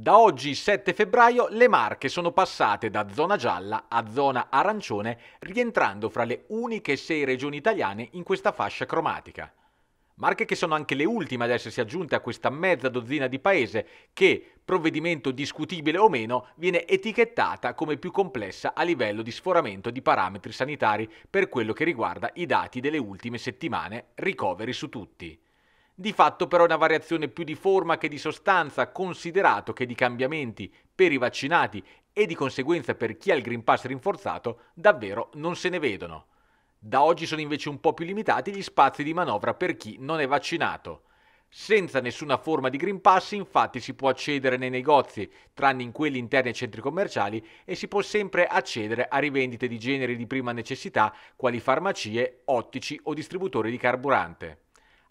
Da oggi 7 febbraio le Marche sono passate da zona gialla a zona arancione, rientrando fra le uniche sei regioni italiane in questa fascia cromatica. Marche che sono anche le ultime ad essersi aggiunte a questa mezza dozzina di paese che, provvedimento discutibile o meno, viene etichettata come più complessa a livello di sforamento di parametri sanitari per quello che riguarda i dati delle ultime settimane, ricoveri su tutti. Di fatto però è una variazione più di forma che di sostanza, considerato che di cambiamenti per i vaccinati e di conseguenza per chi ha il Green Pass rinforzato davvero non se ne vedono. Da oggi sono invece un po' più limitati gli spazi di manovra per chi non è vaccinato. Senza nessuna forma di Green Pass infatti si può accedere nei negozi, tranne in quelli interni ai centri commerciali, e si può sempre accedere a rivendite di generi di prima necessità, quali farmacie, ottici o distributori di carburante.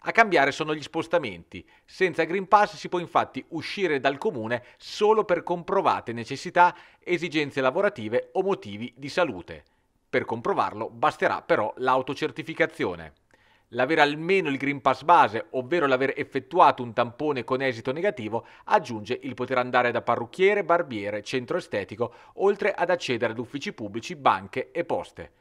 A cambiare sono gli spostamenti. Senza Green Pass si può infatti uscire dal comune solo per comprovate necessità, esigenze lavorative o motivi di salute. Per comprovarlo basterà però l'autocertificazione. L'avere almeno il Green Pass base, ovvero l'aver effettuato un tampone con esito negativo, aggiunge il poter andare da parrucchiere, barbiere, centro estetico, oltre ad accedere ad uffici pubblici, banche e poste.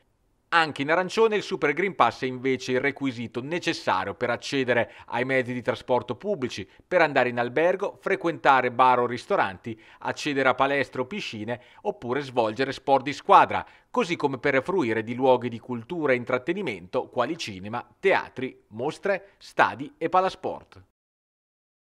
Anche in arancione il Super Green Pass è invece il requisito necessario per accedere ai mezzi di trasporto pubblici, per andare in albergo, frequentare bar o ristoranti, accedere a palestre o piscine oppure svolgere sport di squadra, così come per fruire di luoghi di cultura e intrattenimento quali cinema, teatri, mostre, stadi e palasport.